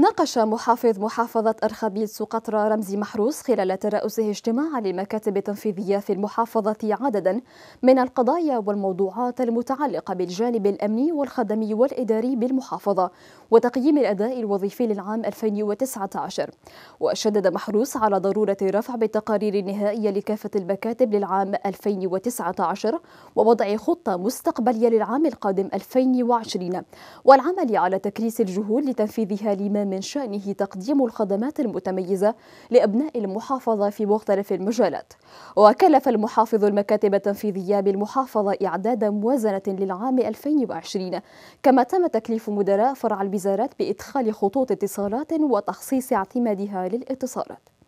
ناقش محافظ محافظة أرخبيل سقطرى رمزي محروس خلال ترأسه اجتماع للمكاتب التنفيذية في المحافظة عددا من القضايا والموضوعات المتعلقة بالجانب الأمني والخدمي والإداري بالمحافظة وتقييم الأداء الوظيفي للعام 2019 وشدد محروس على ضرورة رفع بالتقارير النهائية لكافة المكاتب للعام 2019 ووضع خطة مستقبلية للعام القادم 2020 والعمل على تكريس الجهود لتنفيذها لما من شأنه تقديم الخدمات المتميزة لأبناء المحافظة في مختلف المجالات وكلف المحافظ المكاتب التنفيذية بالمحافظة إعداد موازنة للعام 2020 كما تم تكليف مدراء فرع الوزارات بإدخال خطوط اتصالات وتخصيص اعتمادها للاتصالات